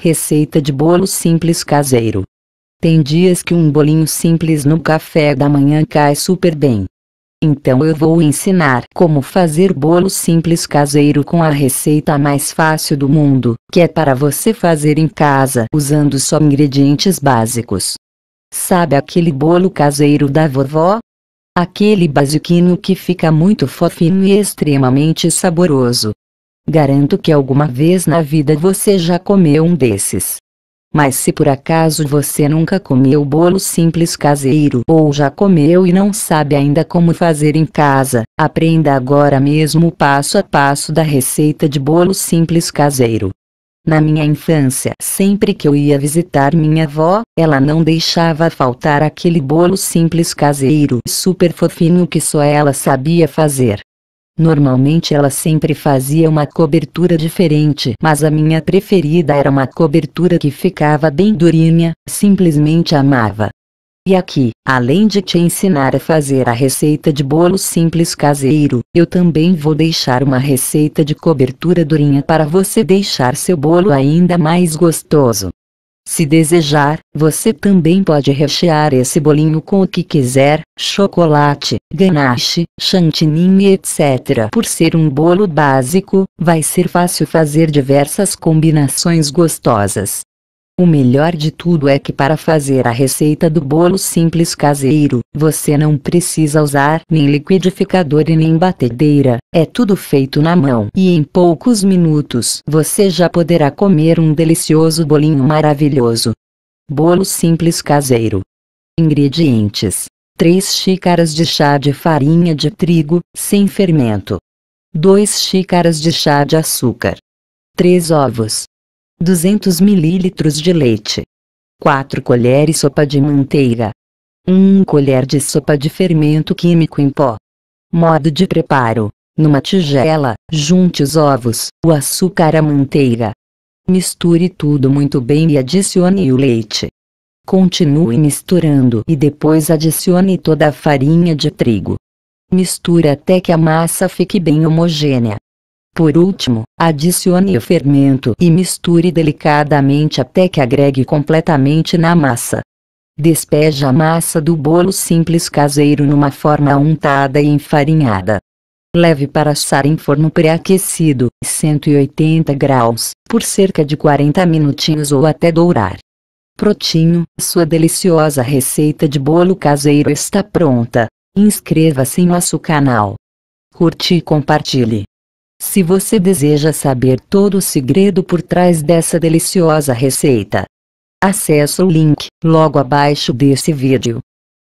Receita de bolo simples caseiro. Tem dias que um bolinho simples no café da manhã cai super bem. Então eu vou ensinar como fazer bolo simples caseiro com a receita mais fácil do mundo, que é para você fazer em casa usando só ingredientes básicos. Sabe aquele bolo caseiro da vovó? Aquele basiquinho que fica muito fofinho e extremamente saboroso. Garanto que alguma vez na vida você já comeu um desses. Mas se por acaso você nunca comeu bolo simples caseiro ou já comeu e não sabe ainda como fazer em casa, aprenda agora mesmo o passo a passo da receita de bolo simples caseiro. Na minha infância, sempre que eu ia visitar minha avó, ela não deixava faltar aquele bolo simples caseiro super fofinho que só ela sabia fazer. Normalmente ela sempre fazia uma cobertura diferente, mas a minha preferida era uma cobertura que ficava bem durinha, simplesmente amava. E aqui, além de te ensinar a fazer a receita de bolo simples caseiro, eu também vou deixar uma receita de cobertura durinha para você deixar seu bolo ainda mais gostoso. Se desejar, você também pode rechear esse bolinho com o que quiser, chocolate, ganache, chantininho etc. Por ser um bolo básico, vai ser fácil fazer diversas combinações gostosas. O melhor de tudo é que para fazer a receita do bolo simples caseiro, você não precisa usar nem liquidificador e nem batedeira, é tudo feito na mão. E em poucos minutos você já poderá comer um delicioso bolinho maravilhoso. Bolo simples caseiro. Ingredientes: 3 xícaras de chá de farinha de trigo, sem fermento. 2 xícaras de chá de açúcar. 3 ovos, 200 ml de leite. 4 colheres sopa de manteiga. 1 colher de sopa de fermento químico em pó. Modo de preparo: numa tigela, junte os ovos, o açúcar, e a manteiga. Misture tudo muito bem e adicione o leite. Continue misturando e depois adicione toda a farinha de trigo. Misture até que a massa fique bem homogênea. Por último, adicione o fermento e misture delicadamente até que agregue completamente na massa. Despeje a massa do bolo simples caseiro numa forma untada e enfarinhada. Leve para assar em forno pré-aquecido, 180 graus, por cerca de 40 minutinhos ou até dourar. Protinho, sua deliciosa receita de bolo caseiro está pronta. Inscreva-se em nosso canal. Curte e compartilhe. Se você deseja saber todo o segredo por trás dessa deliciosa receita, acesse o link logo abaixo desse vídeo.